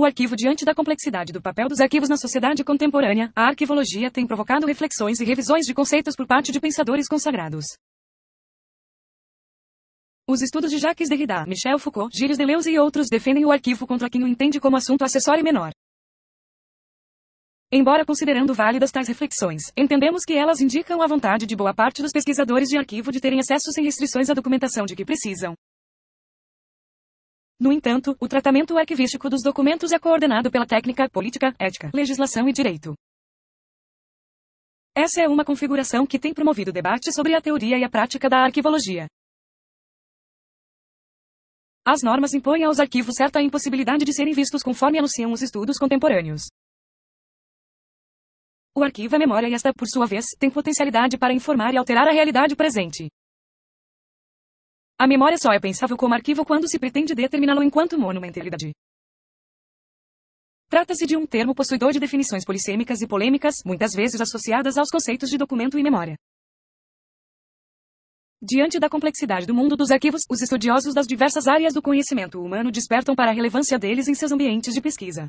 o arquivo diante da complexidade do papel dos arquivos na sociedade contemporânea, a arquivologia tem provocado reflexões e revisões de conceitos por parte de pensadores consagrados. Os estudos de Jacques Derrida, Michel Foucault, Gilles Deleuze e outros defendem o arquivo contra quem o entende como assunto acessório menor. Embora considerando válidas tais reflexões, entendemos que elas indicam a vontade de boa parte dos pesquisadores de arquivo de terem acesso sem restrições à documentação de que precisam. No entanto, o tratamento arquivístico dos documentos é coordenado pela técnica, política, ética, legislação e direito. Essa é uma configuração que tem promovido debate sobre a teoria e a prática da arquivologia. As normas impõem aos arquivos certa impossibilidade de serem vistos conforme anunciam os estudos contemporâneos. O arquivo é memória e esta, por sua vez, tem potencialidade para informar e alterar a realidade presente. A memória só é pensável como arquivo quando se pretende determiná-lo enquanto monumentalidade. Trata-se de um termo possuidor de definições polissêmicas e polêmicas, muitas vezes associadas aos conceitos de documento e memória. Diante da complexidade do mundo dos arquivos, os estudiosos das diversas áreas do conhecimento humano despertam para a relevância deles em seus ambientes de pesquisa.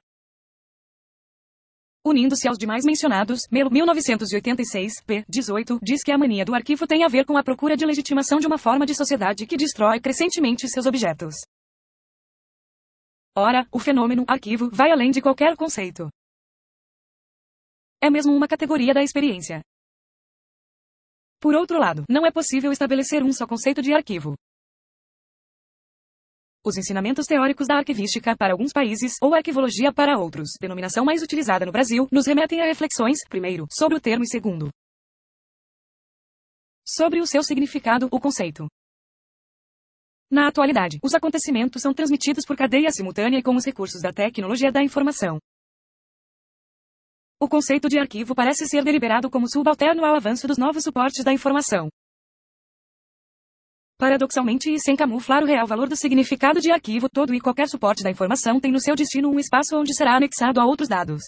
Unindo-se aos demais mencionados, Melo 1986, p. 18, diz que a mania do arquivo tem a ver com a procura de legitimação de uma forma de sociedade que destrói crescentemente seus objetos. Ora, o fenômeno arquivo vai além de qualquer conceito. É mesmo uma categoria da experiência. Por outro lado, não é possível estabelecer um só conceito de arquivo. Os ensinamentos teóricos da arquivística para alguns países ou arquivologia para outros, denominação mais utilizada no Brasil, nos remetem a reflexões, primeiro, sobre o termo e segundo, sobre o seu significado, o conceito. Na atualidade, os acontecimentos são transmitidos por cadeia simultânea com os recursos da tecnologia da informação. O conceito de arquivo parece ser deliberado como subalterno ao avanço dos novos suportes da informação. Paradoxalmente e sem camuflar o real valor do significado de arquivo, todo e qualquer suporte da informação tem no seu destino um espaço onde será anexado a outros dados.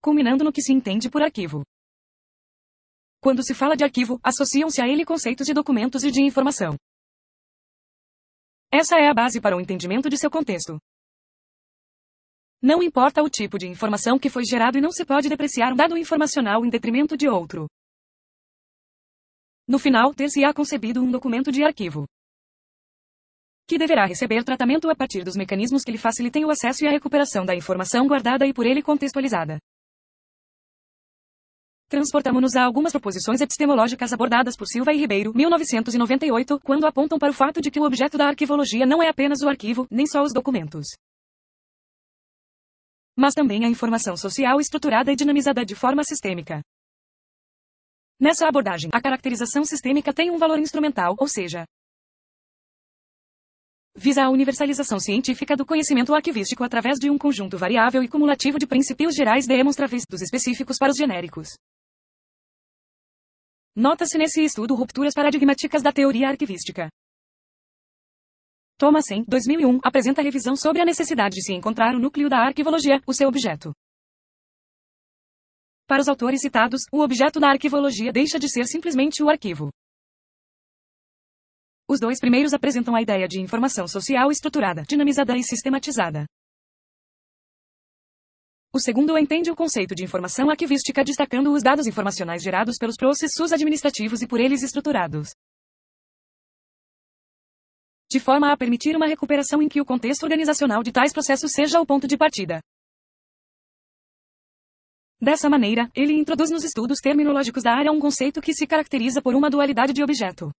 Culminando no que se entende por arquivo. Quando se fala de arquivo, associam-se a ele conceitos de documentos e de informação. Essa é a base para o entendimento de seu contexto. Não importa o tipo de informação que foi gerado e não se pode depreciar um dado informacional em detrimento de outro. No final, ter-se-á concebido um documento de arquivo que deverá receber tratamento a partir dos mecanismos que lhe facilitem o acesso e a recuperação da informação guardada e por ele contextualizada. Transportamos-nos a algumas proposições epistemológicas abordadas por Silva e Ribeiro, 1998, quando apontam para o fato de que o objeto da arquivologia não é apenas o arquivo, nem só os documentos. Mas também a informação social estruturada e dinamizada de forma sistêmica. Nessa abordagem, a caracterização sistêmica tem um valor instrumental, ou seja, visa a universalização científica do conhecimento arquivístico através de um conjunto variável e cumulativo de princípios gerais demonstráveis dos específicos para os genéricos. Nota-se nesse estudo rupturas paradigmáticas da teoria arquivística. Thomasen, 2001, apresenta revisão sobre a necessidade de se encontrar o núcleo da arquivologia, o seu objeto. Para os autores citados, o objeto na arquivologia deixa de ser simplesmente o arquivo. Os dois primeiros apresentam a ideia de informação social estruturada, dinamizada e sistematizada. O segundo entende o conceito de informação arquivística destacando os dados informacionais gerados pelos processos administrativos e por eles estruturados. De forma a permitir uma recuperação em que o contexto organizacional de tais processos seja o ponto de partida. Dessa maneira, ele introduz nos estudos terminológicos da área um conceito que se caracteriza por uma dualidade de objeto.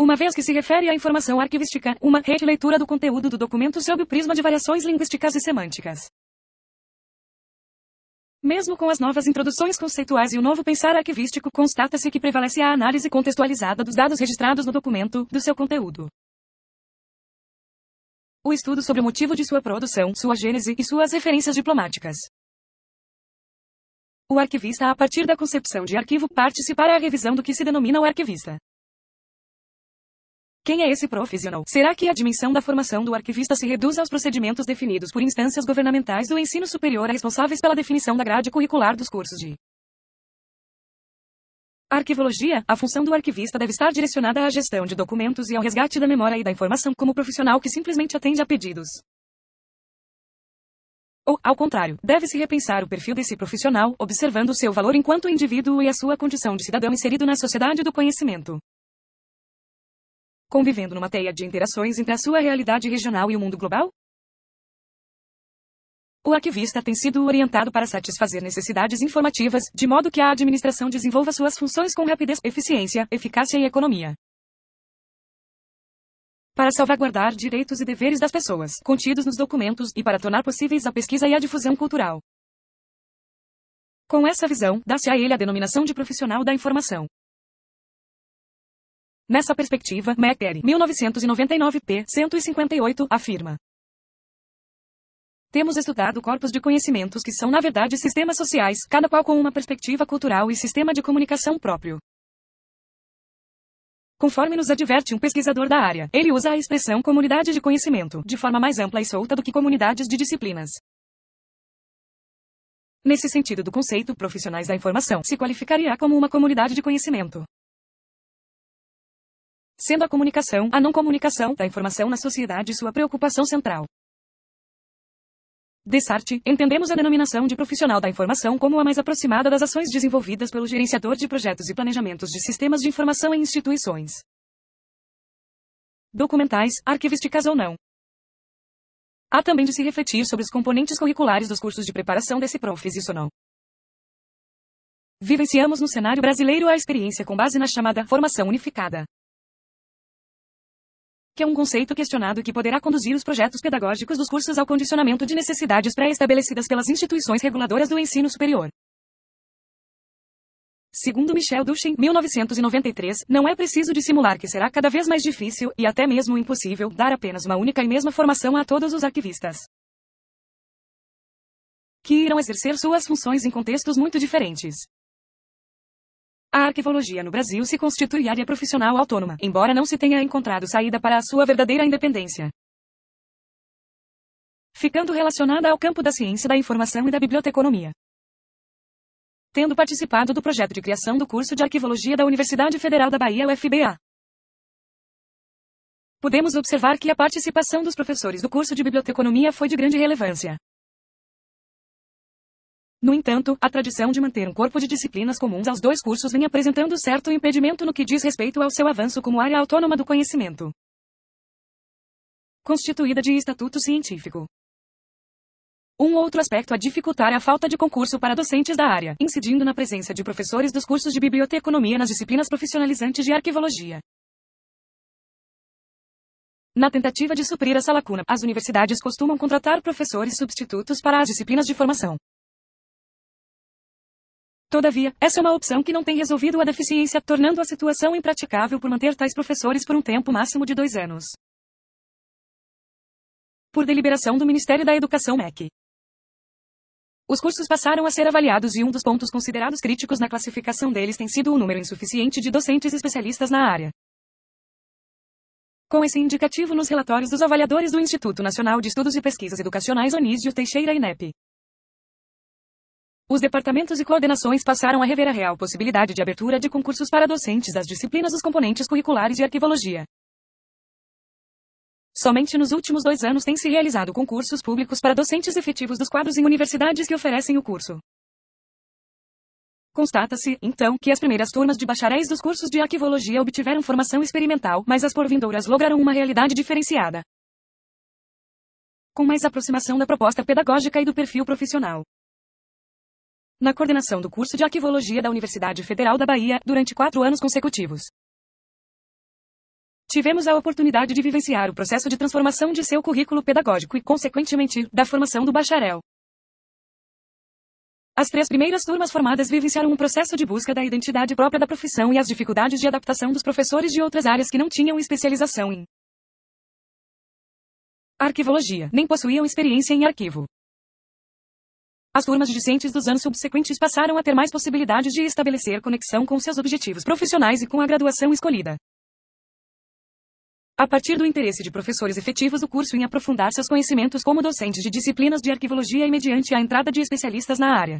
Uma vez que se refere à informação arquivística, uma leitura do conteúdo do documento sob o prisma de variações linguísticas e semânticas. Mesmo com as novas introduções conceituais e o novo pensar arquivístico, constata-se que prevalece a análise contextualizada dos dados registrados no documento, do seu conteúdo. O estudo sobre o motivo de sua produção, sua gênese e suas referências diplomáticas. O arquivista a partir da concepção de arquivo parte-se para a revisão do que se denomina o arquivista. Quem é esse profissional? Será que a dimensão da formação do arquivista se reduz aos procedimentos definidos por instâncias governamentais do ensino superior responsáveis pela definição da grade curricular dos cursos de Arquivologia, a função do arquivista deve estar direcionada à gestão de documentos e ao resgate da memória e da informação como profissional que simplesmente atende a pedidos. Ou, ao contrário, deve-se repensar o perfil desse profissional, observando o seu valor enquanto indivíduo e a sua condição de cidadão inserido na sociedade do conhecimento. Convivendo numa teia de interações entre a sua realidade regional e o mundo global? O arquivista tem sido orientado para satisfazer necessidades informativas, de modo que a administração desenvolva suas funções com rapidez, eficiência, eficácia e economia para salvaguardar direitos e deveres das pessoas contidos nos documentos e para tornar possíveis a pesquisa e a difusão cultural. Com essa visão, dá-se a ele a denominação de profissional da informação. Nessa perspectiva, Mecker, 1999 p. 158, afirma. Temos estudado corpos de conhecimentos que são, na verdade, sistemas sociais, cada qual com uma perspectiva cultural e sistema de comunicação próprio. Conforme nos adverte um pesquisador da área, ele usa a expressão comunidade de conhecimento de forma mais ampla e solta do que comunidades de disciplinas. Nesse sentido do conceito, profissionais da informação se qualificaria como uma comunidade de conhecimento. Sendo a comunicação, a não comunicação, da informação na sociedade sua preocupação central. Desarte, entendemos a denominação de profissional da informação como a mais aproximada das ações desenvolvidas pelo gerenciador de projetos e planejamentos de sistemas de informação em instituições. Documentais, arquivísticas ou não. Há também de se refletir sobre os componentes curriculares dos cursos de preparação desse profissional. Vivenciamos no cenário brasileiro a experiência com base na chamada formação unificada que é um conceito questionado que poderá conduzir os projetos pedagógicos dos cursos ao condicionamento de necessidades pré-estabelecidas pelas instituições reguladoras do ensino superior. Segundo Michel Duchin, 1993, não é preciso dissimular que será cada vez mais difícil, e até mesmo impossível, dar apenas uma única e mesma formação a todos os arquivistas. Que irão exercer suas funções em contextos muito diferentes. A arquivologia no Brasil se constitui área profissional autônoma, embora não se tenha encontrado saída para a sua verdadeira independência. Ficando relacionada ao campo da ciência da informação e da biblioteconomia. Tendo participado do projeto de criação do curso de arquivologia da Universidade Federal da Bahia, UFBA podemos observar que a participação dos professores do curso de biblioteconomia foi de grande relevância. No entanto, a tradição de manter um corpo de disciplinas comuns aos dois cursos vem apresentando certo impedimento no que diz respeito ao seu avanço como área autônoma do conhecimento. Constituída de estatuto científico. Um outro aspecto a dificultar é a falta de concurso para docentes da área, incidindo na presença de professores dos cursos de biblioteconomia nas disciplinas profissionalizantes de arquivologia. Na tentativa de suprir essa lacuna, as universidades costumam contratar professores substitutos para as disciplinas de formação. Todavia, essa é uma opção que não tem resolvido a deficiência, tornando a situação impraticável por manter tais professores por um tempo máximo de dois anos. Por deliberação do Ministério da Educação MEC. Os cursos passaram a ser avaliados e um dos pontos considerados críticos na classificação deles tem sido o número insuficiente de docentes especialistas na área. Com esse indicativo nos relatórios dos avaliadores do Instituto Nacional de Estudos e Pesquisas Educacionais Onísio Teixeira INEP. Os departamentos e coordenações passaram a rever a real possibilidade de abertura de concursos para docentes das disciplinas dos componentes curriculares e arquivologia. Somente nos últimos dois anos têm se realizado concursos públicos para docentes efetivos dos quadros em universidades que oferecem o curso. Constata-se, então, que as primeiras turmas de bacharéis dos cursos de arquivologia obtiveram formação experimental, mas as porvindouras lograram uma realidade diferenciada. Com mais aproximação da proposta pedagógica e do perfil profissional na coordenação do curso de Arquivologia da Universidade Federal da Bahia durante quatro anos consecutivos. Tivemos a oportunidade de vivenciar o processo de transformação de seu currículo pedagógico e, consequentemente, da formação do bacharel. As três primeiras turmas formadas vivenciaram um processo de busca da identidade própria da profissão e as dificuldades de adaptação dos professores de outras áreas que não tinham especialização em arquivologia, nem possuíam experiência em arquivo. As turmas discentes dos anos subsequentes passaram a ter mais possibilidades de estabelecer conexão com seus objetivos profissionais e com a graduação escolhida. A partir do interesse de professores efetivos do curso em aprofundar seus conhecimentos como docentes de disciplinas de arquivologia e mediante a entrada de especialistas na área,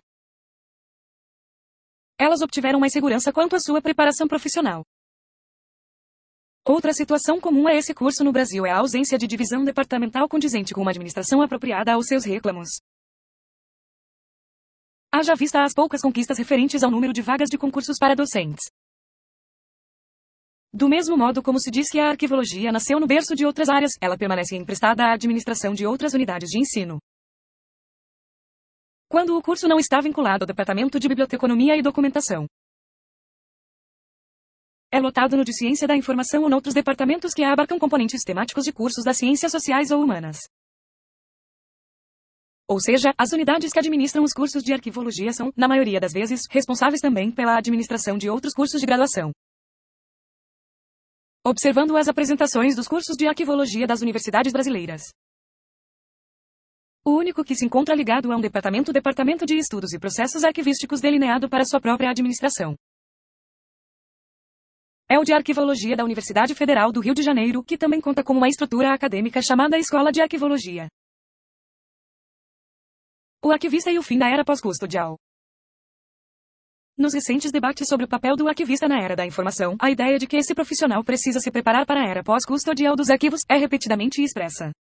elas obtiveram mais segurança quanto à sua preparação profissional. Outra situação comum a esse curso no Brasil é a ausência de divisão departamental condizente com uma administração apropriada aos seus reclamos. Haja vista as poucas conquistas referentes ao número de vagas de concursos para docentes. Do mesmo modo como se diz que a arquivologia nasceu no berço de outras áreas, ela permanece emprestada à administração de outras unidades de ensino. Quando o curso não está vinculado ao Departamento de Biblioteconomia e Documentação, é lotado no de Ciência da Informação ou noutros departamentos que abarcam componentes temáticos de cursos das ciências sociais ou humanas ou seja, as unidades que administram os cursos de arquivologia são, na maioria das vezes, responsáveis também pela administração de outros cursos de graduação. Observando as apresentações dos cursos de arquivologia das universidades brasileiras. O único que se encontra ligado a um departamento Departamento de Estudos e Processos Arquivísticos delineado para sua própria administração. É o de Arquivologia da Universidade Federal do Rio de Janeiro, que também conta com uma estrutura acadêmica chamada Escola de Arquivologia. O arquivista e o fim da era pós-custodial. Nos recentes debates sobre o papel do arquivista na era da informação, a ideia de que esse profissional precisa se preparar para a era pós-custodial dos arquivos é repetidamente expressa.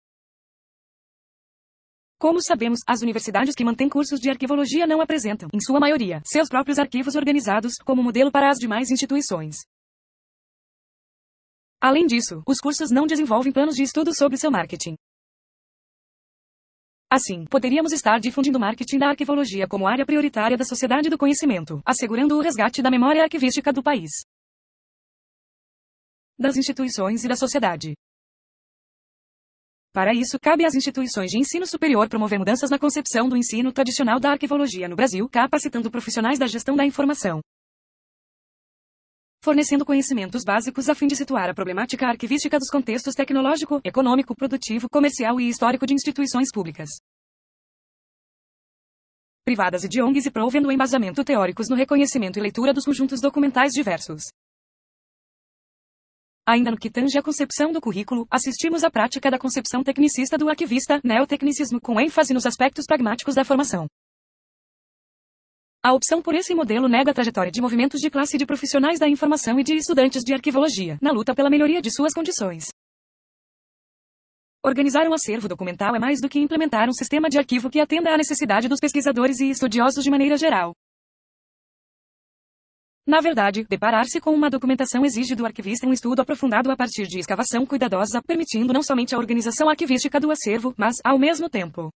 Como sabemos, as universidades que mantêm cursos de arquivologia não apresentam, em sua maioria, seus próprios arquivos organizados como modelo para as demais instituições. Além disso, os cursos não desenvolvem planos de estudo sobre seu marketing. Assim, poderíamos estar difundindo marketing da arquivologia como área prioritária da sociedade do conhecimento, assegurando o resgate da memória arquivística do país, das instituições e da sociedade. Para isso, cabe às instituições de ensino superior promover mudanças na concepção do ensino tradicional da arquivologia no Brasil, capacitando profissionais da gestão da informação fornecendo conhecimentos básicos a fim de situar a problemática arquivística dos contextos tecnológico, econômico, produtivo, comercial e histórico de instituições públicas privadas e de ONGs e provendo o embasamento teóricos no reconhecimento e leitura dos conjuntos documentais diversos. Ainda no que tange à concepção do currículo, assistimos à prática da concepção tecnicista do arquivista, neotecnicismo com ênfase nos aspectos pragmáticos da formação. A opção por esse modelo nega a trajetória de movimentos de classe de profissionais da informação e de estudantes de arquivologia, na luta pela melhoria de suas condições. Organizar um acervo documental é mais do que implementar um sistema de arquivo que atenda à necessidade dos pesquisadores e estudiosos de maneira geral. Na verdade, deparar-se com uma documentação exige do arquivista um estudo aprofundado a partir de escavação cuidadosa, permitindo não somente a organização arquivística do acervo, mas, ao mesmo tempo,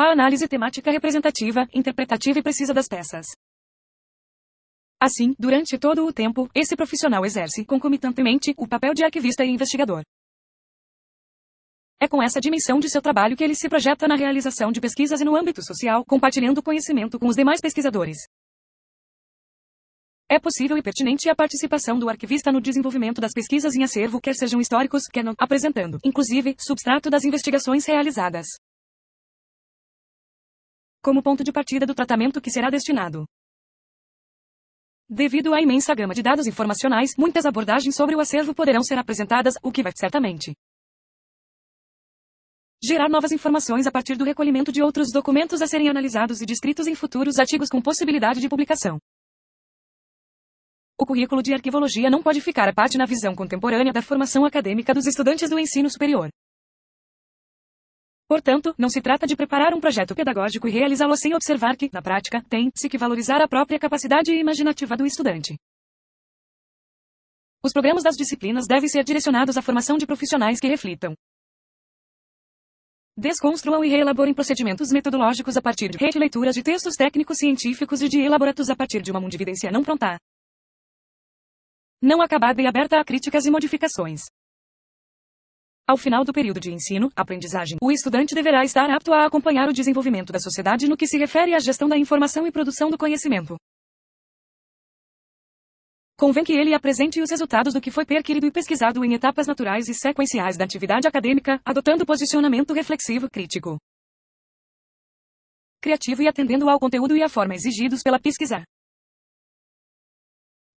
a análise temática representativa, interpretativa e precisa das peças. Assim, durante todo o tempo, esse profissional exerce, concomitantemente, o papel de arquivista e investigador. É com essa dimensão de seu trabalho que ele se projeta na realização de pesquisas e no âmbito social, compartilhando conhecimento com os demais pesquisadores. É possível e pertinente a participação do arquivista no desenvolvimento das pesquisas em acervo, quer sejam históricos, quer não, apresentando, inclusive, substrato das investigações realizadas como ponto de partida do tratamento que será destinado. Devido à imensa gama de dados informacionais, muitas abordagens sobre o acervo poderão ser apresentadas, o que vai, certamente, gerar novas informações a partir do recolhimento de outros documentos a serem analisados e descritos em futuros artigos com possibilidade de publicação. O currículo de arquivologia não pode ficar à parte na visão contemporânea da formação acadêmica dos estudantes do ensino superior. Portanto, não se trata de preparar um projeto pedagógico e realizá-lo sem observar que, na prática, tem-se que valorizar a própria capacidade imaginativa do estudante. Os programas das disciplinas devem ser direcionados à formação de profissionais que reflitam, desconstruam e reelaborem procedimentos metodológicos a partir de leituras de textos técnicos científicos e de elaboratos a partir de uma mundividência não pronta. Não acabada e aberta a críticas e modificações. Ao final do período de ensino, aprendizagem, o estudante deverá estar apto a acompanhar o desenvolvimento da sociedade no que se refere à gestão da informação e produção do conhecimento. Convém que ele apresente os resultados do que foi perquirido e pesquisado em etapas naturais e sequenciais da atividade acadêmica, adotando posicionamento reflexivo crítico, criativo e atendendo ao conteúdo e à forma exigidos pela pesquisa.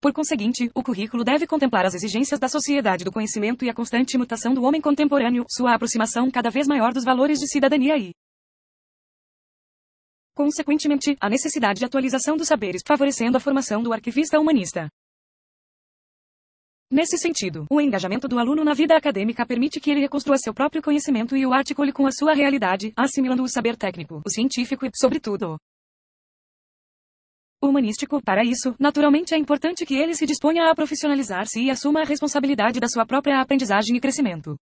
Por conseguinte, o currículo deve contemplar as exigências da sociedade do conhecimento e a constante mutação do homem contemporâneo, sua aproximação cada vez maior dos valores de cidadania e, consequentemente, a necessidade de atualização dos saberes, favorecendo a formação do arquivista humanista. Nesse sentido, o engajamento do aluno na vida acadêmica permite que ele reconstrua seu próprio conhecimento e o articule com a sua realidade, assimilando o saber técnico, o científico e, sobretudo, humanístico, para isso, naturalmente é importante que ele se disponha a profissionalizar-se e assuma a responsabilidade da sua própria aprendizagem e crescimento.